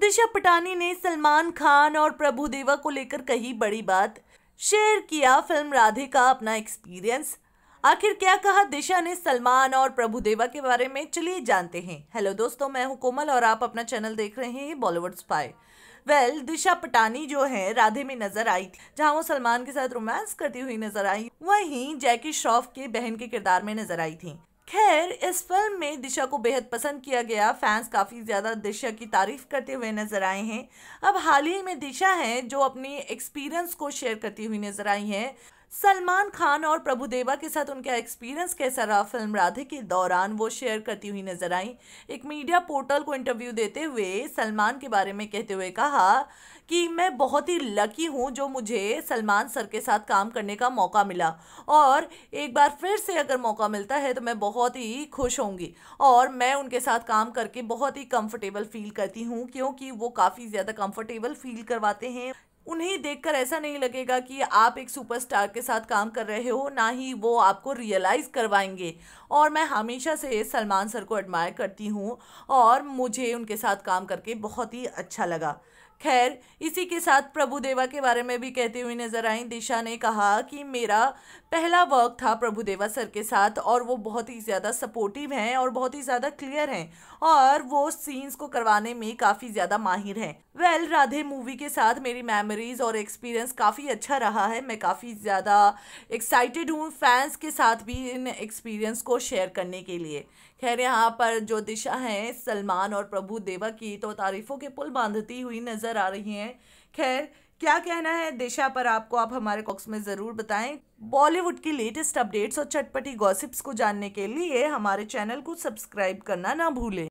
दिशा पटानी ने सलमान खान और प्रभु देवा को लेकर कही बड़ी बात शेयर किया फिल्म राधे का अपना एक्सपीरियंस आखिर क्या कहा दिशा ने सलमान और प्रभु देवा के बारे में चलिए जानते हैं हेलो दोस्तों मैं हूं कोमल और आप अपना चैनल देख रहे हैं Bollywood spy well well, Disha Patani जो है राधे में नजर आई थी जहां वो सलमान के साथ रोमांस करती हुई नजर आई वहीं जैकी श्रॉफ के बहन के किरदार में नजर आई थी खैर इस फिल्म में दिशा को बेहद पसंद किया गया फैंस काफ़ी ज़्यादा दिशा की तारीफ करते हुए नज़र आए हैं अब हाल ही में दिशा हैं जो अपनी एक्सपीरियंस को शेयर करती हुई नज़र आई हैं सलमान खान और प्रभु देवा के साथ उनका एक्सपीरियंस कैसा रहा फिल्म राधे के दौरान वो शेयर करती हुई नजर आई एक मीडिया पोर्टल को इंटरव्यू देते हुए सलमान के बारे में कहते हुए कहा कि मैं बहुत ही लकी हूं जो मुझे सलमान सर के साथ काम करने का मौका मिला और एक बार फिर से अगर मौका मिलता है तो मैं बहुत ही खुश होंगी और मैं उनके साथ काम करके बहुत ही कंफर्टेबल फील करती हूँ क्योंकि वो काफ़ी ज़्यादा कंफर्टेबल फील करवाते हैं उन्हें देखकर ऐसा नहीं लगेगा कि आप एक सुपरस्टार के साथ काम कर रहे हो ना ही वो आपको रियलाइज़ करवाएंगे और मैं हमेशा से सलमान सर को एडमायर करती हूँ और मुझे उनके साथ काम करके बहुत ही अच्छा लगा खैर इसी के साथ प्रभुदेवा के बारे में भी कहती हुई नजर आई दिशा ने कहा कि मेरा पहला वर्क था प्रभुदेवा सर के साथ और वो बहुत ही ज़्यादा सपोर्टिव हैं और बहुत ही ज़्यादा क्लियर हैं और वो सीन्स को करवाने में काफ़ी ज़्यादा माहिर हैं वेल well, राधे मूवी के साथ मेरी मेमोरीज और एक्सपीरियंस काफ़ी अच्छा रहा है मैं काफ़ी ज़्यादा एक्साइटेड हूँ फैंस के साथ भी इन एक्सपीरियंस को शेयर करने के लिए खैर यहाँ पर जो दिशा हैं सलमान और प्रभु देवा की तो तारीफ़ों के पुल बांधती हुई नजर नज़र आ रही हैं खैर क्या कहना है दिशा पर आपको आप हमारे बॉक्स में ज़रूर बताएं बॉलीवुड की लेटेस्ट अपडेट्स और चटपटी गॉसिप्स को जानने के लिए हमारे चैनल को सब्सक्राइब करना ना भूलें